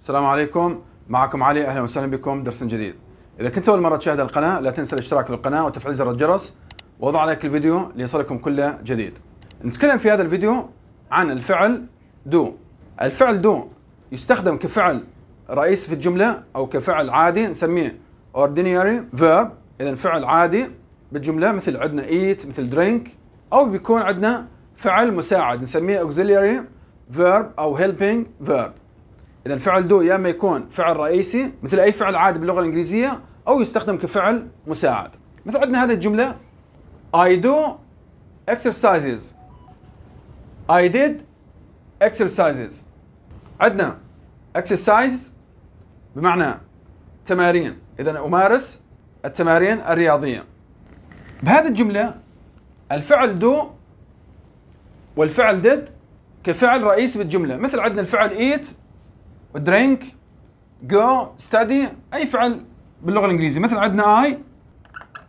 السلام عليكم معكم علي اهلا وسهلا بكم درس جديد اذا كنت اول مره تشاهد القناه لا تنسى الاشتراك بالقناه وتفعيل زر الجرس وضع لايك الفيديو ليصلكم كل جديد نتكلم في هذا الفيديو عن الفعل دو الفعل دو يستخدم كفعل رئيس في الجمله او كفعل عادي نسميه ordinary verb اذا فعل عادي بالجمله مثل عندنا eat مثل drink او بيكون عندنا فعل مساعد نسميه auxiliary verb او helping verb اذا الفعل دو يا اما يكون فعل رئيسي مثل اي فعل عادي باللغه الانجليزيه او يستخدم كفعل مساعد مثل عندنا هذه الجمله I do exercises I did exercises عندنا exercise بمعنى تمارين اذا امارس التمارين الرياضيه بهذه الجمله الفعل دو والفعل ديد كفعل رئيسي بالجمله مثل عندنا الفعل eat درينك جو ستادي اي فعل باللغه الانجليزيه مثلا عندنا اي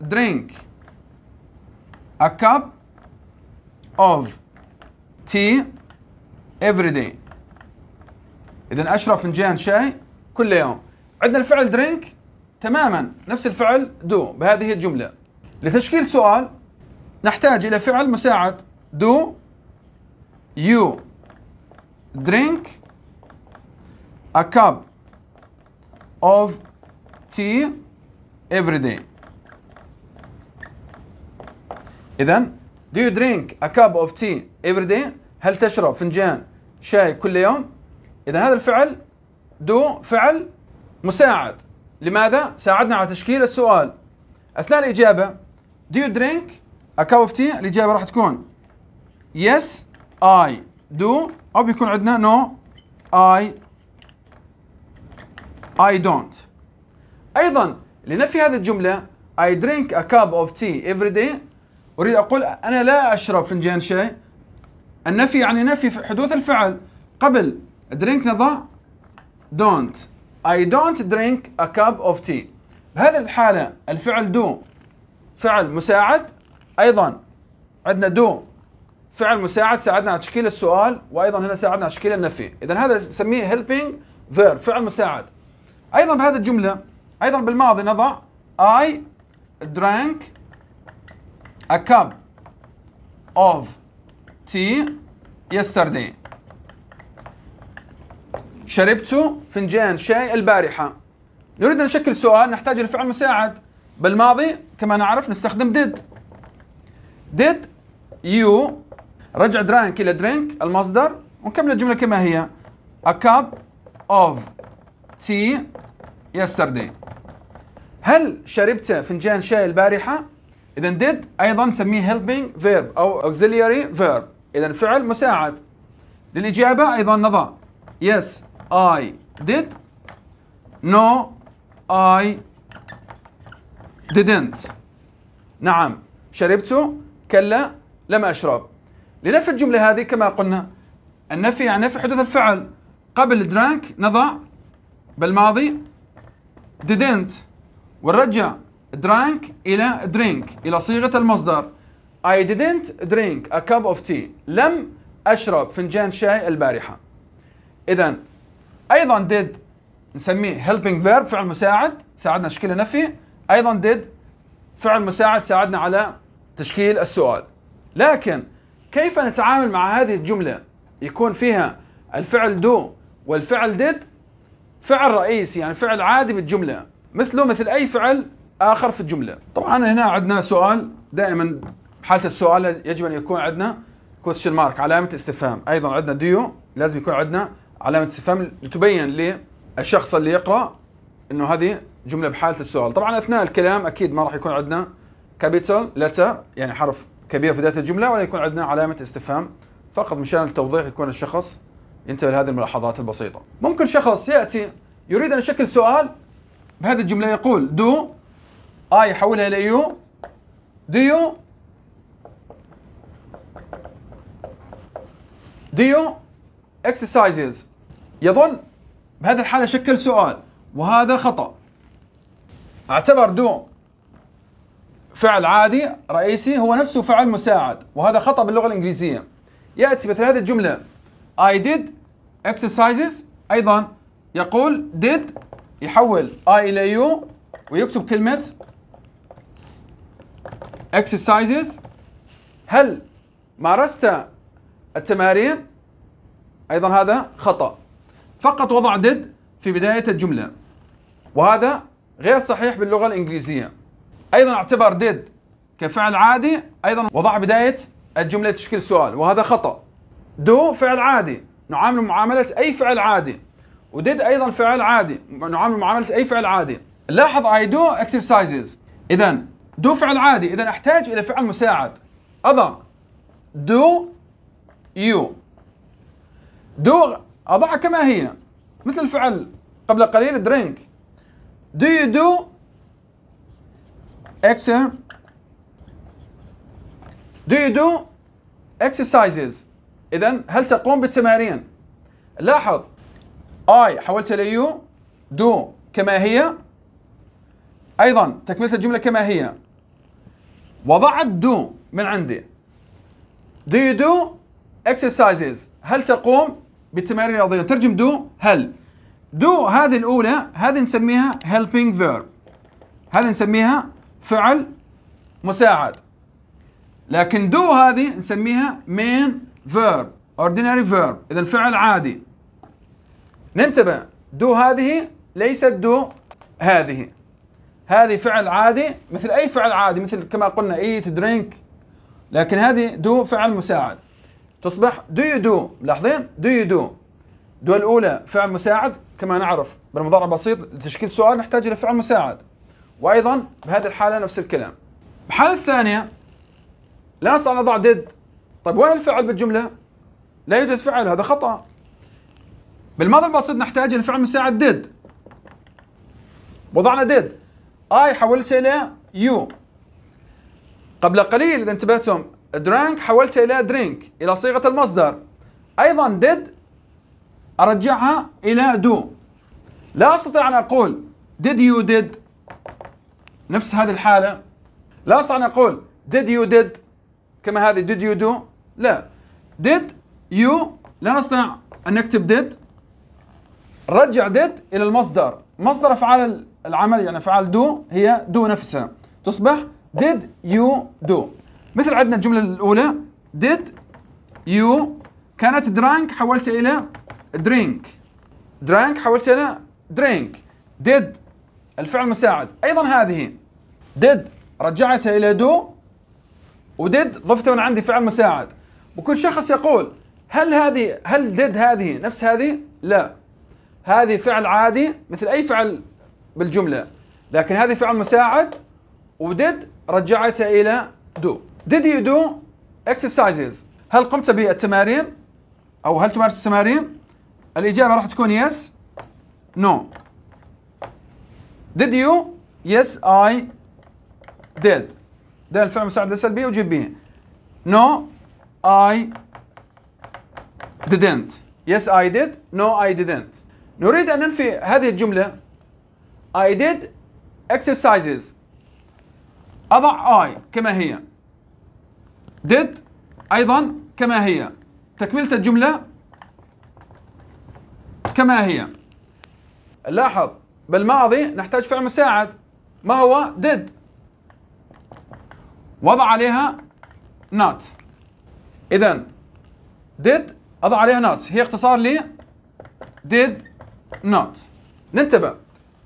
درينك a cup of tea every day اذا اشرب فنجان شاي كل يوم عندنا الفعل درينك تماما نفس الفعل دو بهذه الجمله لتشكيل سؤال نحتاج الى فعل مساعد دو يو درينك a cup of tea every day. إذا do you drink a cup of tea every day؟ هل تشرب فنجان شاي كل يوم؟ إذا هذا الفعل do فعل مساعد لماذا؟ ساعدنا على تشكيل السؤال أثناء الإجابة do you drink a cup of tea؟ الإجابة راح تكون yes I do أو بيكون عندنا no I I don't أيضا لنفي هذه الجملة I drink a cup of tea every day أريد أقول أنا لا أشرب فنجان شاي النفي يعني نفي حدوث الفعل قبل drink نضع don't I don't drink a cup of tea بهذه الحالة الفعل do فعل مساعد أيضا عندنا do فعل مساعد ساعدنا على تشكيل السؤال وأيضا هنا ساعدنا على تشكيل النفي إذا هذا نسميه helping verb فعل مساعد أيضا بهذه الجملة أيضا بالماضي نضع I drank a cup of tea yesterday شربت فنجان شاي البارحة نريد أن نشكل سؤال نحتاج إلى فعل مساعد بالماضي كما نعرف نستخدم did did you رجع drank إلى drink المصدر ونكمل الجملة كما هي a cup of تي يسترداي هل شربت فنجان شاي البارحة؟ إذا did أيضا نسميه helping verb أو auxiliary verb إذا فعل مساعد للإجابة أيضا نضع yes I did no I didn't نعم شربت كلا لم أشرب لنفي الجملة هذه كما قلنا النفي يعني نفي حدوث الفعل قبل drank نضع بالماضي didn't ونرجع drank إلى drink إلى صيغة المصدر I didn't drink a cup of tea لم أشرب فنجان شاي البارحة إذا أيضا did نسميه helping verb فعل مساعد ساعدنا تشكيل نفي أيضا did فعل مساعد ساعدنا على تشكيل السؤال لكن كيف نتعامل مع هذه الجملة يكون فيها الفعل do والفعل did فعل رئيسي يعني فعل عادي بالجملة مثله مثل أي فعل آخر في الجملة طبعا هنا عندنا سؤال دائما حالة السؤال يجب أن يكون عندنا كويستشن مارك علامة استفهام أيضا عندنا ديو لازم يكون عندنا علامة استفهام لتبين للشخص اللي يقرأ أنه هذه جملة بحالة السؤال طبعا أثناء الكلام أكيد ما راح يكون عندنا كابيتال لتا يعني حرف كبير في بداية الجملة ولا يكون عندنا علامة استفهام فقط مشان التوضيح يكون الشخص انتبه لهذه الملاحظات البسيطة ممكن شخص يأتي يريد أن يشكل سؤال بهذه الجملة يقول دو آي يحولها إلى يو دو يو دو يو اكسرسايزز يظن بهذه الحالة شكل سؤال وهذا خطأ اعتبر دو فعل عادي رئيسي هو نفسه فعل مساعد وهذا خطأ باللغة الإنجليزية يأتي مثل هذه الجملة I did exercises أيضا يقول did يحول I إلى you ويكتب كلمة exercises هل مارست التمارين أيضا هذا خطأ فقط وضع did في بداية الجملة وهذا غير صحيح باللغة الإنجليزية أيضا اعتبر did كفعل عادي أيضا وضع بداية الجملة تشكيل سؤال وهذا خطأ دو فعل عادي نعامله معاملة أي فعل عادي وديد أيضا فعل عادي نعامله معاملة أي فعل عادي لاحظ I do exercises إذا دو فعل عادي إذا أحتاج إلى فعل مساعد أضع do you do أضعها كما هي مثل الفعل قبل قليل drink do you do exer do you do exercises إذا هل تقوم بالتمارين؟ لاحظ I حولت إلى you do كما هي أيضا تكملة الجملة كما هي وضعت do من عندي Do you do exercises هل تقوم بالتمارين الرياضية ترجم do هل do هذه الأولى هذه نسميها helping verb هذه نسميها فعل مساعد لكن do هذه نسميها main verb ordinary verb إذا فعل عادي ننتبه دو هذه ليست دو هذه هذه فعل عادي مثل أي فعل عادي مثل كما قلنا eat drink لكن هذه دو فعل مساعد تصبح do you do ملاحظين do you do دو الأولى فعل مساعد كما نعرف بالمضارع بسيط لتشكيل سؤال نحتاج إلى فعل مساعد وأيضا بهذه الحالة نفس الكلام الحالة الثانية لا نستطيع أن نضع did طيب وين الفعل بالجملة؟ لا يوجد فعل هذا خطأ بالماضي البسيط نحتاج الفعل مساعد did وضعنا did I حولتها الى يو قبل قليل اذا انتبهتم drank حولتها الى drink الى صيغه المصدر ايضا did ارجعها الى do لا استطيع ان اقول did you did نفس هذه الحاله لا استطيع ان اقول did you did كما هذه did you do لا did you لا نستطيع أن نكتب did رجع did إلى المصدر مصدر أفعال العمل يعني أفعال do هي do نفسها تصبح did you do مثل عندنا الجملة الأولى did you كانت drank حولت إلى drink drank حولت إلى drink did الفعل مساعد أيضا هذه did رجعتها إلى do وديد ضفتها من عندي فعل مساعد وكل شخص يقول هل هذه هل ديد هذه نفس هذه؟ لا هذه فعل عادي مثل أي فعل بالجملة لكن هذه فعل مساعد وديد رجعته إلى do Did you do exercises؟ هل قمت بالتمارين؟ أو هل تمارس التمارين؟ الإجابة راح تكون yes no Did you؟ Yes I did ده الفعل مساعد سلبي وجيب بي no I didn't Yes I did No I didn't نريد أن ننفي هذه الجملة I did exercises أضع I كما هي did أيضا كما هي تكملة الجملة كما هي لاحظ بالماضي نحتاج فعل مساعد ما هو did وضع عليها not اذا did اضع عليها not هي اختصار ل did not ننتبه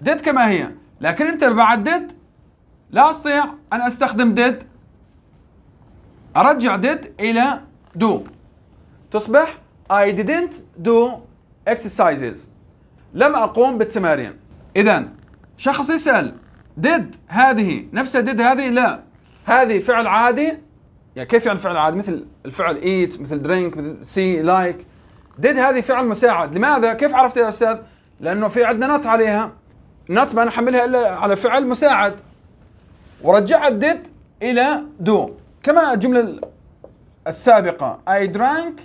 did كما هي لكن انتبه بعد did لا استطيع ان استخدم did ارجع did الى do تصبح I didn't do exercises لم أقوم بالتمارين إذا شخص يسأل did هذه نفسها did هذه لا هذه فعل عادي يعني كيف يعني فعل عادي مثل الفعل ايت مثل درينك مثل سي لايك ديد هذه فعل مساعد لماذا كيف عرفت يا استاذ لانه في عندنا نات عليها نات ما نحملها الا على فعل مساعد ورجعت ديد الى دو كما الجمله السابقه I drank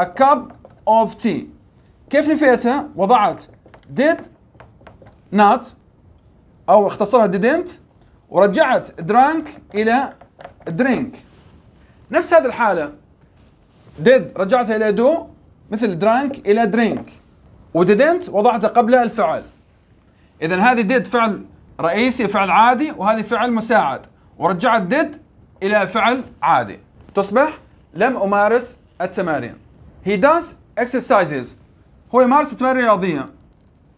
a cup of tea كيف نفيتها وضعت did not او اختصرها didn't ورجعت drank الى drink نفس هذه الحالة did رجعتها إلى do مثل drank إلى drink و didn't وضعتها قبل الفعل إذا هذه did فعل رئيسي فعل عادي وهذه فعل مساعد ورجعت did إلى فعل عادي تصبح لم أمارس التمارين He does exercises هو يمارس التمارين الرياضية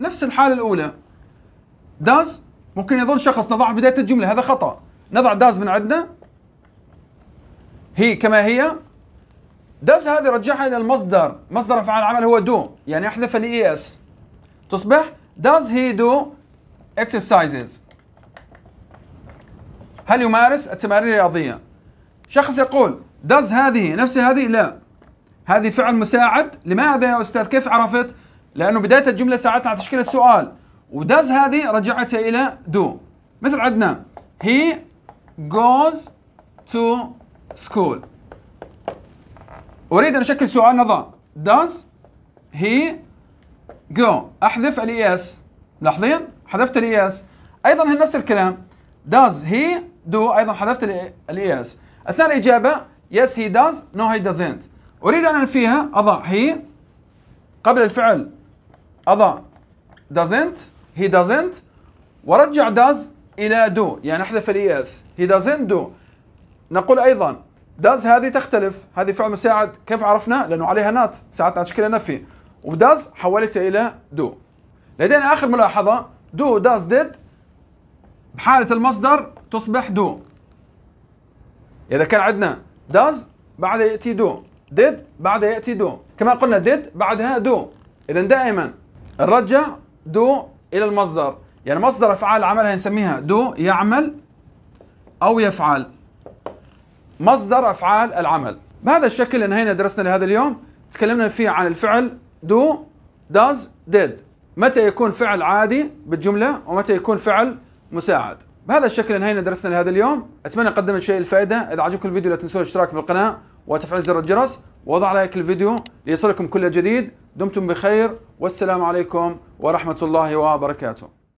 نفس الحالة الأولى does ممكن يظن شخص نضعه بداية الجملة هذا خطأ نضع does من عندنا هي كما هي داز هذه رجعها الى المصدر مصدر فعل العمل هو دو يعني احذف الاي اس e تصبح does he do exercises هل يمارس التمارين الرياضية شخص يقول does هذه نفس هذه لا هذه فعل مساعد لماذا يا أستاذ كيف عرفت لأنه بداية الجملة ساعدتنا على تشكيل السؤال وداز هذه رجعتها إلى دو مثل عندنا he goes to school أريد أن أشكل سؤال نظام does he go أحذف ال ES لاحظين حذفت ال e أيضا هي نفس الكلام does he do أيضا حذفت ال e أثناء الإجابة yes he does no he doesn't أريد أن أنفيها أضع he قبل الفعل أضع doesn't he doesn't ورجع does إلى do يعني أحذف ال e he doesn't do نقول أيضا داز هذه تختلف هذه فعل مساعد كيف عرفنا؟ لأنه عليها نات ساعتنا شكلها نفي وداز حولتها إلى دو لدينا آخر ملاحظة دو داز ديد بحالة المصدر تصبح دو إذا كان عندنا داز بعدها يأتي دو ديد بعدها يأتي دو كما قلنا ديد بعدها دو إذا دائما الرجع دو إلى المصدر يعني مصدر أفعال عملها نسميها دو يعمل أو يفعل مصدر أفعال العمل بهذا الشكل انهينا درسنا لهذا اليوم تكلمنا فيه عن الفعل do does did متى يكون فعل عادي بالجملة ومتى يكون فعل مساعد بهذا الشكل انهينا درسنا لهذا اليوم اتمنى قدمت شيء الفائدة اذا عجبكم الفيديو لا تنسون الاشتراك بالقناة وتفعيل زر الجرس ووضع لايك للفيديو ليصلكم كل جديد دمتم بخير والسلام عليكم ورحمة الله وبركاته